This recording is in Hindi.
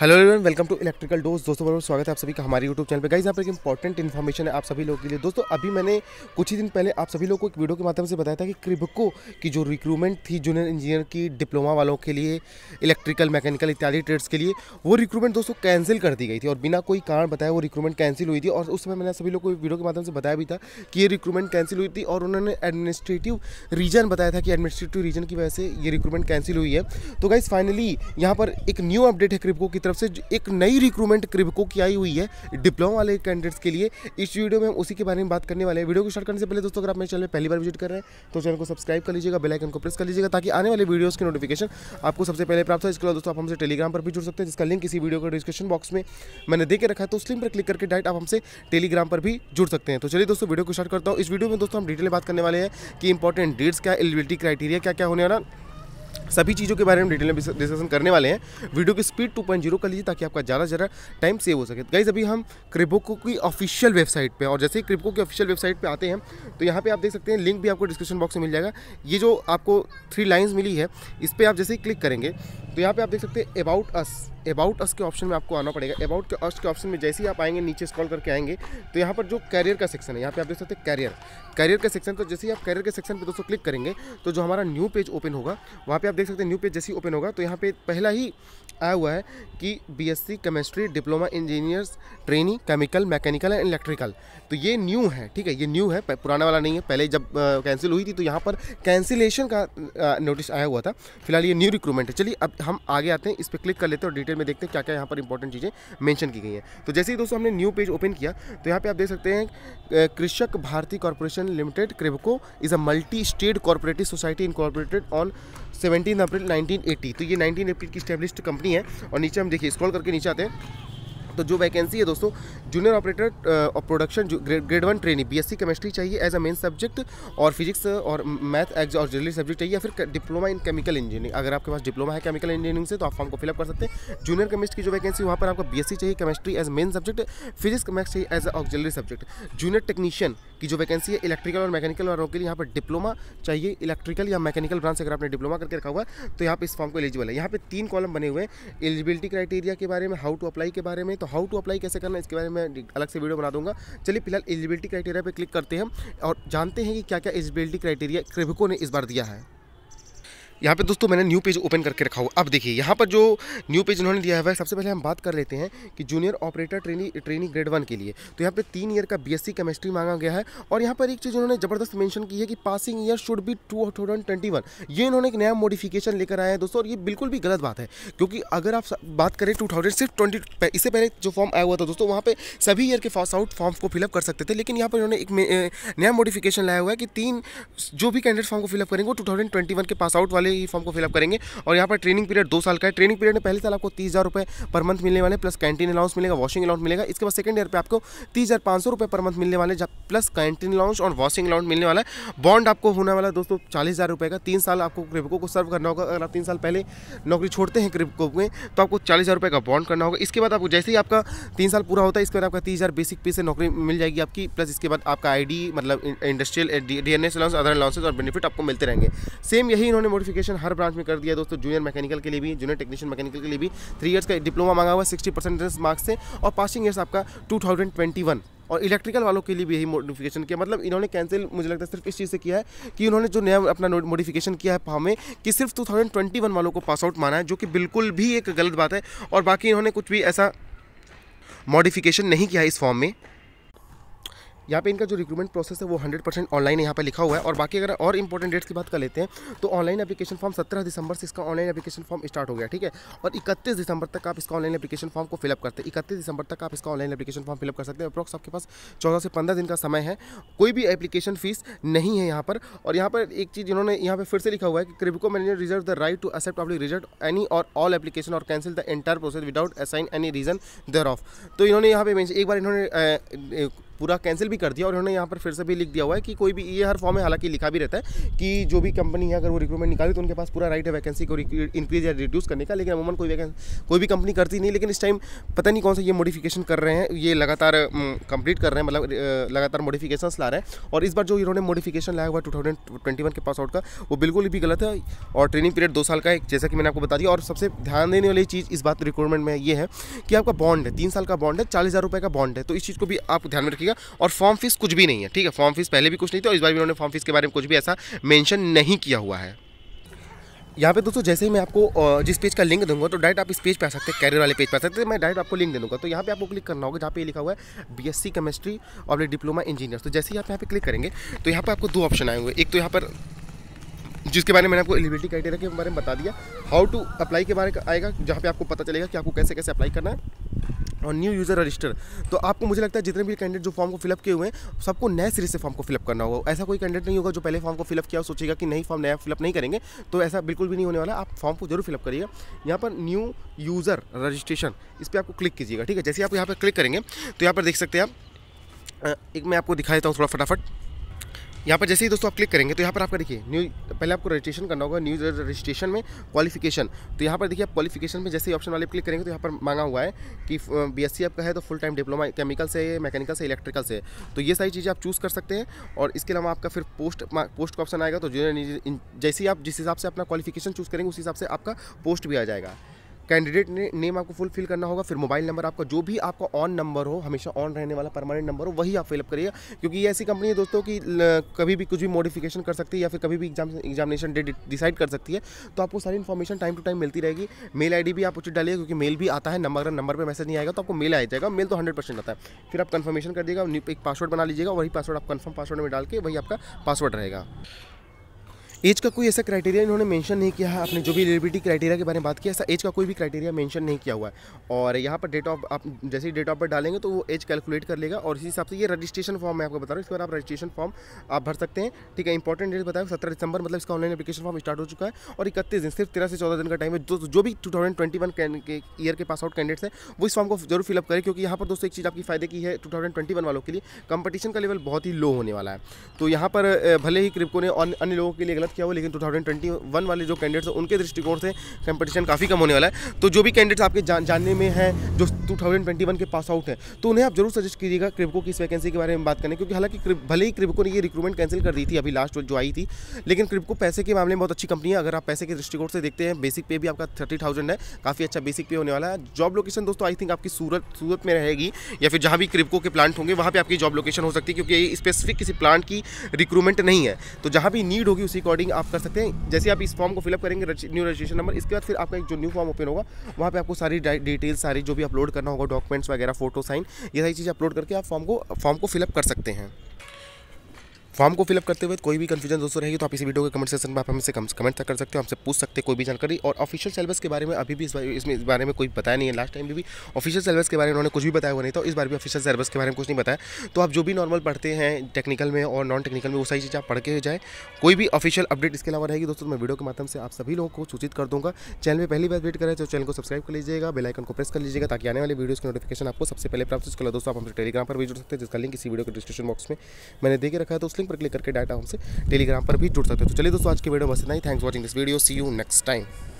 hello everyone welcome to electrical dose दोस्तों बहुत स्वागत है आप सभी का हमारे यूट्यूब चैनल पे गाइस यहाँ पर एक इंपॉर्टेंट इन्फॉर्मेशन है आप सभी लोगों के लिए दोस्तों अभी मैंने कुछ ही दिन पहले आप सभी लोगों को एक वीडियो के माध्यम से बताया था कि क्रिबको की जो रिक्रूटमेंट थी जूनियर इंजीनियर की डिप्लोमा वालों के लिए इलेक्ट्रिकल मैकेनिकल इत्यादि ट्रेड्स के लिए वो रिक्रूटमेंट दोस्तों कैंसिल कर दी गई थी और बिना कोई कारण बताया वो रिक्रूटमेंट कैंसिल हुई थी और उस समय मैंने सभी लोग को वीडियो के माध्यम से बताया भी था कि ये रिक्रूटमेंट कैंसिल हुई थी और उन्होंने एडमिनिस्ट्रेटिव रीजन बताया था कि एडमिनिस्ट्रेटिव रीजन की वजह से ये रिक्रूटमेंट कैंसिल हुई है तो गाइज़ फाइनली यहाँ पर एक न्यू अपडेट है क्रिबको की तरफ से एक नई रिक्रूटमेंट क्रिबको की आई हुई है डिप्लोमा वाले कैंडिडेट्स के लिए इस वीडियो में हम उसी के बारे में बात करने वाले हैं वीडियो को स्टार्ट करने से पहले दोस्तों अगर आप मेरे चैनल पर पहली बार विजिट कर रहे हैं तो चैनल को सब्सक्राइब कर लीजिएगा बेलाइकन को प्रेस कर लीजिएगा ताकि आने वाले वीडियोज़ की नोटिफिकेशन आपको सबसे पहले प्राप्त हो इसके अलावा दोस्तों आप हमसे टेलीग्राम पर भी जुड़ सकते हैं जिसका लिंक इसी वीडियो का डिस्क्रिप्शन बॉक्स में मैंने दे रखा है तो उस लिंक पर क्लिक करके डायरेक्ट आप हमसे टेलीग्राम पर भी जुड़ सकते हैं तो चलिए दोस्तों वीडियो को स्टार्ट करता हूँ इस वीडियो में दोस्तों हम डिटेल बात करने वाले हैं कि इंपॉर्टेंट डेट्स क्या एलिबिलिटी क्राइटेरिया क्या क्या होने वाला सभी चीज़ों के बारे में डिटेल में डिस्कशन करने वाले हैं वीडियो की स्पीड 2.0 कर लीजिए ताकि आपका ज़्यादा ज़्यादा टाइम सेव हो सके गाइज अभी हम क्रिबोको की ऑफिशियल वेबसाइट पे और जैसे ही क्रिबको की ऑफिशियल वेबसाइट पे आते हैं तो यहाँ पे आप देख सकते हैं लिंक भी आपको डिस्क्रिप्शन बॉक्स में मिल जाएगा ये जो आपको थ्री लाइन्स मिली है इस पर आप जैसे ही क्लिक करेंगे तो यहाँ पर आप देख सकते हैं अबाउट अस अबाउट अस के ऑप्शन में आपको आना पड़ेगा अबाउट के अस के ऑप्शन में जैसे ही आप आएंगे नीचे स्क्रॉल करके आएंगे तो यहाँ पर जो कैरियर का सेक्शन है यहाँ पे आप देख सकते हैं कैरियर कैरियर का सेक्शन तो जैसे ही आप कैरियर के सेक्शन पे दोस्तों क्लिक करेंगे तो जो हमारा न्यू पेज ओपन होगा वहाँ पे आप देख सकते हैं न्यू पेज जैसे ही ओपन होगा तो यहाँ पे पहला ही आया हुआ है कि B chemistry diploma engineers training chemical mechanical and electrical तो ये न्यू है ठीक है ये न्यू है पुराना वाला नहीं है पहले जब कैंसिल हुई थी तो यहाँ पर कैंसिलेशन का नोटिस आया हुआ था फिलहाल ये न्यू रिक्रूटमेंट है चलिए अब हम आगे आते हैं इस पर क्लिक कर लेते हैं और डिटेल में देखते हैं क्या क्या यहाँ पर इंपॉर्टेंट चीज़ें मैंशन की गई हैं तो जैसे ही दोस्तों हमने न्यू पेज ओपन किया तो यहाँ पर आप देख सकते हैं Krishak Bharati corporation limited KRIBHCO is a multi state cooperative society incorporated on seventeen April nineteen तो ये नाइनटीन अप्रैल की स्टैब्लिश कंपनी है और नीचे हम देखिए स्क्रॉल करके नीचे आते हैं तो जो वैकेंसी है दोस्तों जूनियर ऑपरेटर और production grade one training BSc chemistry चाहिए एज अ मेन सब्जेक्ट और फिजिक्स और मैथ एज और जनरली सब्जेक्ट चाहिए या फिर डिप्लोमा इन केमिकल इंजीनियरिंग अगर आपके पास डिप्लोमा है केमिकल इंजीनियरिंग से तो आप फॉर्म को फिलअप कर सकते हैं जूनियर केमिस्ट की जो वैकेंसी वहाँ पर आपको बी चाहिए chemistry as main subject physics math चाहिए as auxiliary subject junior technician की जो वैकेंसी है इलेक्ट्रिकल और मैकेनिकल वालों के लिए यहाँ पर डिप्लोमा चाहिए इलेक्ट्रिकल या मैकेनिकल ब्रांच अगर आपने डिप्लोमा करके रखा हुआ तो यहाँ पर इस फॉर्म को एलिजिबल है यहाँ पर तीन कॉलम बने हुए हैं एलिजिबिलिटी क्राइटेरिया के बारे में हाउ टू अप्लाई के बारे में तो हाउ टू अप्लाई कैसे करना है इसके बारे में अलग से वीडियो बना दूंगा चलिए फिलहाल एलिजिबिलिटी क्राइटेरिया पर क्लिक करते हैं और जानते हैं कि क्या क्या एलिजिबिलिटी क्राइटेरिया क्रिविको ने इस बार दिया है यहाँ पे दोस्तों मैंने न्यू पेज ओपन करके रखा हुआ अब देखिए यहाँ पर जो न्यू पेज इन्होंने दिया हुआ है सबसे पहले हम बात कर लेते हैं कि junior operator training training grade one के लिए तो यहाँ पे तीन ईयर का बीएससी केमिस्ट्री मांगा गया है और यहाँ पर एक चीज़ उन्होंने ज़बरदस्त मेंशन की है कि passing year should be two ये इन्होंने एक नया मॉडिफिकेशन लेकर आया है दोस्तों और ये बिल्कुल भी गलत बात है क्योंकि अगर आप बात करें टू सिर्फ ट्वेंटी इससे पहले जो फॉर्म आया हुआ था दोस्तों वहाँ पर सभी ईयर के पास आउट फॉर्म को फिलअप कर सकते थे लेकिन यहाँ पर इन्होंने एक नया मॉडिफिकेशन लाया हुआ है कि तीन जो भी कैंडिडेट फॉर्म को फिलअप करेंगे वो टू के पास आउट वाले पहले ही फॉर्म को फिलअप करेंगे और यहाँ पर ट्रेनिंग पीरियड दो साल का है ट्रेनिंग पीरियड में पहले साल आपको तीस हज़ार पर मंथ मिलने वाले प्लस कैंटीन अलाउंस मिलेगा वॉशिंग अलाउंस मिलेगा इसके बाद सेकंड ईयर पर आपको तीस हज़ार पर मंथ मिलने वाले प्लस कैंटीन अलाउंस और वॉशिंग अलाउंस मिलने वाला है बॉन्ड आपको होने वाला दोस्तों चालीस हज़ार का तीन साल आपको क्रिपको को सर्व करना होगा अगर आप तीन साल पहले नौकरी छोड़ते हैं क्रिपको में तो आपको चालीस हज़ार का बॉन्ड करना होगा इसके बाद आपको जैसे ही आपका तीन साल पूरा होता है इसके बाद आपका तीस बेसिक पे से नौकरी मिल जाएगी आपकी प्लस इसके बाद आपका आईडी मतलब industrial D N S allowance other allowances और बेनिफिट आपको मिलते रहेंगे सेम यही इन्होंने मोडिफिकेशन सर्टिफिकेशन हर ब्रांच में कर दिया दोस्तों जूनियर मैकेनिकल के लिए भी जूनियर टेक्नीशियन मैकेनिकल के लिए भी थ्री ईयर्स का डिप्लोमा मांगा हुआ सिक्सटी परसेंटेज मार्क्स से और पासिंग ईयर्स आपका टू थाउजेंड ट्वेंटी वन और इलेक्ट्रिकल वालों के लिए भी यही मोडिफिकेशन किया मतलब इन्होंने कैंसिल मुझे लगता है सिर्फ इस चीज़ से किया है कि उन्होंने जो नया अपना मोडिफिकेशन किया है पाव में कि सिर्फ 2021 वालों को पास आउट माना है जो कि बिल्कुल भी एक गलत बात है और बाकी इन्होंने कुछ भी ऐसा मॉडिफिकेशन नहीं किया है इस फॉर्म में यहाँ पे इनका जो रिक्रूटमेंट प्रोसेस है वो 100 परसेंट ऑनलाइन यहाँ पे लिखा हुआ है और बाकी अगर और इंपॉर्टेंट डेट्स की बात कर लेते हैं तो ऑनलाइन एप्लीकेशन फॉर्म सत्रह दिसंबर से इसका ऑनलाइन एप्लीकेशन फॉर्म स्टार्ट हो गया ठीक है और इकतीस दिसंबर तक आप इसका ऑनलाइन एप्लीकेशन फॉर्म को फिलअप करते हैं इकतीस दिसंबर तक आप इसका ऑनलाइन एप्लीकेशन फॉर्म फिलअप कर सकते हैं अप्रॉक्स आपके पास चौदह से पंद्रह दिन का समय है कोई भी एप्लीकेशन फीस नहीं है यहाँ पर और यहाँ पर एक चीज़ इन्होंने यहाँ पर फिर से लिखा हुआ है कि KRIBHCO manager reserve the right to accept public result any or all application or cancel the entire process without assign any reason thereof तो इन्होंने यहाँ पे एक बार इन्होंने पूरा कैंसिल भी कर दिया और उन्होंने यहाँ पर फिर से भी लिख दिया हुआ है कि कोई भी ये हर फॉर्म में हालांकि लिखा भी रहता है कि जो भी कंपनी है अगर वो रिक्रूटमेंट निकाली तो उनके पास पूरा राइट है वैकेंसी को इंक्रीज या रिड्यूस करने का लेकिन अमूमन कोई वैकेंसी कोई भी कंपनी करती नहीं लेकिन इस टाइम पता नहीं कौन सा ये मॉडिफिकेशन कर रहे हैं ये लगातार कंप्लीट कर रहे हैं मतलब लगातार मॉडिफिकेशन ला रहे हैं और इस बार जो इन्होंने मॉडिफिकेशन लाया हुआ टू थाउजेंड ट्वेंटी वन के पास आउट का वो बिल्कुल भी गलत है और ट्रेनिंग पीरियड दो साल का है जैसा कि मैंने आपको बता दिया और सबसे ध्यान देने वाली चीज़ इस बात रिक्रूटमेंट में ये है कि आपका बॉन्ड है तीन साल का बॉन्ड है चालीस हज़ार रुपये का बॉन्ड है तो इस चीज़ को भी आप ध्यान में दिया और फॉर्म फीस कुछ भी नहीं है ठीक है फॉर्म फीस पहले भी कुछ नहीं थी और इस बार भी उन्होंने फॉर्म फीस के बारे में कुछ भी ऐसा मैंशन नहीं किया हुआ है यहाँ पे दोस्तों जैसे ही मैं आपको जिस पेज का लिंक दूंगा तो डायरेक्ट आप इस पेज पे आ सकते हैं कैरियर वाले पेज पे आ सकते हैं तो मैं डायरेक्ट आपको लिंक दे दूंगा तो यहाँ पे आपको क्लिक करना होगा जहाँ पे लिखा हुआ है बीएससी केमिस्ट्री और डिप्लोमा इंजीनियर तो जैसे ही आप यहाँ पे क्लिक करेंगे तो यहाँ पर आपको दो ऑप्शन आए हुए एक तो यहाँ पर जिसके बारे में मैंने आपको एलिबिलिटी क्राइटेरिया के बारे में बता दिया हाउ टू अप्लाई के बारे में आएगा जहाँ पे आपको पता चलेगा कि आपको कैसे कैसे अप्लाई करना है और न्यू यूज़र रजिस्टर तो आपको मुझे लगता है जितने भी कैंडिडेट जो फॉर्म को फिलअप किए हुए हैं सबको नए सिरे से फॉर्म को फिलअप करना होगा ऐसा कोई कैंडिडेट नहीं होगा जो पहले फॉर्म को फिलअप किया सोचेगा कि नहीं फॉर्म नया फिलअप नहीं करेंगे तो ऐसा बिल्कुल भी नहीं होने वाला आप फॉर्म को जरूर फिलअप करिएगा यहाँ पर न्यू यूज़र रजिस्ट्रेशन इस पर आपको क्लिक कीजिएगा ठीक है जैसे आप यहाँ पर क्लिक करेंगे तो यहाँ पर देख सकते हैं आप एक मैं आपको दिखा देता हूँ थोड़ा फटाफट यहाँ पर जैसे ही दोस्तों आप क्लिक करेंगे तो यहाँ पर आपका देखिए न्यू पहले आपको रजिस्ट्रेशन करना होगा न्यूज रजिस्ट्रेशन में क्वालिफिकेशन तो यहाँ पर देखिए आप क्वालिफिकेशन में जैसे ही ऑप्शन वाले क्लिक करेंगे तो यहाँ पर मांगा हुआ है कि बीएससी आपका है तो फुल टाइम डिप्लोमा केमिकल से मैकेनिकल से इलेक्ट्रिकल से तो ये सारी चीज़ें आप चूज़ कर सकते हैं और इसके अलावा आपका फिर पोस्ट पोस्ट का ऑप्शन आएगा तो जैसे ही आप जिस हिसाब से अपना क्वालिफिकेशन चूज़ करेंगे उस हिसाब से आपका पोस्ट भी आ जाएगा कैंडिडेट ने, नेम आपको फुल फिल करना होगा फिर मोबाइल नंबर आपका जो भी आपका ऑन नंबर हो हमेशा ऑन रहने वाला परमानेंट नंबर हो वही आप फिलअप करिएगा क्योंकि ये ऐसी कंपनी है दोस्तों कि कभी भी कुछ भी मॉडिफिकेशन कर सकती है या फिर कभी भी एग्जाम एग्जामिनेशन डेट डिसाइड कर सकती है तो आपको सारी इन्फॉर्मेशन टाइम टू टाइम मिलती रहेगी मेल आई भी आप उचित डालिए क्योंकि मेल भी आता है नंबर अगर नंबर पर मैसेज नहीं आएगा तो आपको मेल आ जाएगा मेल तो हंड्रेड आता है फिर आप कन्फर्मेशन कर दिएगा एक पासवर्ड बना लीजिएगा वही पासवर्ड आप कन्फर्म पासवर्ड में डाल के वही आपका पासवर्ड रहेगा एज का कोई ऐसा क्राइटेरिया इन्होंने मेंशन नहीं किया है आपने जो भी एलिबिलिटी क्राइटेरिया के बारे में बात की ऐसा एज का कोई भी क्राइटेरिया मेंशन नहीं किया हुआ है और यहाँ पर डेट ऑफ आप जैसे ही डेट ऑफ बर्थ डालेंगे तो वो एज कैलकुलेट कर लेगा और इसी हिसाब से ये रजिस्ट्रेशन फॉर्म मैं आपको बता रहा हूँ इस पर आप रजिस्ट्रेशन फॉर्म आप भर सकते हैं ठीक है इंपॉर्टेंट डेट बताया सत्रह दिसंबर मतलब इसका ऑनलाइन एप्लीकेशन फॉर्म स्टार्ट हो चुका है और इकतीस दिन सिर्फ तेरह से चौदह दिन का टाइम है जो जो भी टू थाउजेंड ट्वेंटी वन के ईयर के पास आउट कैंडिडेट्स हैं वो इस फॉर्म को जरूर फिलअप करें क्योंकि यहाँ पर दोस्तों एक चीज़ आपकी फ़ायदे की है टू थाउजेंड ट्वेंटी वन वालों के लिए कंपटीशन का लेवल बहुत ही लो होने वाला है तो यहाँ पर भले ही क्रिपको ने अन्य लोगों के लिए गलत मेहनत किया हो लेकिन वन वाले जो कैंडिडेट्स उनके दृष्टिकोण से कंपटीशन काफ़ी कम होने वाला है तो जो भी कैंडिडेट्स आपके जान, जानने में हैं जो 2021 के पास आउट हैं तो उन्हें आप जरूर सजेस्ट कीजिएगा क्रिबको की इस वैकेंसी के बारे में बात करें क्योंकि हालांकि भले ही क्रिबको ने ये रिक्रूटमेंट कैंसिल कर दी थी अभी लास्ट जो आई थी लेकिन क्रिबको पैसे के मामले में बहुत अच्छी कंपनी है अगर आप पैसे के दृष्टिकोण से देखते हैं बेसिक पे भी आपका थर्टी थाउजेंड है काफ़ी अच्छा बेसिक पे होने वाला है जॉब लोकेशन दोस्तों आई थिंक आपकी सूरत सूरत में रहेगी या फिर जहाँ भी क्रिबको के प्लांट होंगे वहाँ पर आपकी जॉब लोकेशन हो सकती है क्योंकि स्पेसिफिक किसी प्लांट की रिक्रूटमेंट नहीं है तो जहाँ भी नीड होगी उसी को अकॉर्डिंग आप कर सकते हैं जैसे आप इस फॉर्म को फिलअप करेंगे न्यू रजिस्ट्रेशन नंबर इसके बाद फिर आपका एक जो न्यू फॉर्म ओपन होगा वहाँ पर आपको सारी डिटेल्स सारी जो भी अपलोड करना होगा डॉक्यूमेंट्स वगैरह फोटो साइन ये सारी चीज़ें अपलोड करके आप फॉर्म को फॉर्म को फिलअप कर सकते हैं फॉर्म को फिलअप करते हुए कोई भी कन्फ्यूजन दोस्तों रहेगी तो आप इस वीडियो के कमेंट सेक्शन में आप हमसे कमेंट कर सकते हो हमसे पूछ सकते हैं कोई भी जानकारी और ऑफिशियल सिलेबस के बारे में अभी भी इस इसमें इस बारे में कोई बताया नहीं है लास्ट टाइम भी ऑफिशियल सिलेबस के बारे में उन्होंने कुछ भी बताया हुआ नहीं था इस बार भी ऑफिशियल सिलेबस के बारे में कुछ नहीं बताया तो आप जो भी नॉर्मल पढ़ते हैं टेक्निकल में और नॉन टेक्निकल में वो सारी चीज़ आप पढ़ के जाए कोई भी ऑफिशियल अपडेट इसके अलावा रहेगी दोस्तों तो मैं वीडियो के माध्यम से आप सभी लोगों को सूचित कर दूंगा चैनल में पहली बार अपडेट करें तो चैनल को सब्सक्राइब कर लीजिएगा बेलाइकन को प्रेस कर लीजिएगा ताकि आने वाले वीडियोज़ की नोटिफिकेशन आपको सबसे पहले प्राप्त हो दोस्तों आप हमसे टेलीग्राम पर भी जुड़ सकते हैं जिसका लिंक इसी वीडियो के डिस्क्रिप्शन बॉक्स में मैंने देखे रखा है तो उस लिंक पर क्लिक करके डायरेक्ट हमसे टेलीग्राम पर भी जुड़ सकते हो तो चलिए दोस्तों आज की वीडियो बस इतना ही thanks watching this video see you next time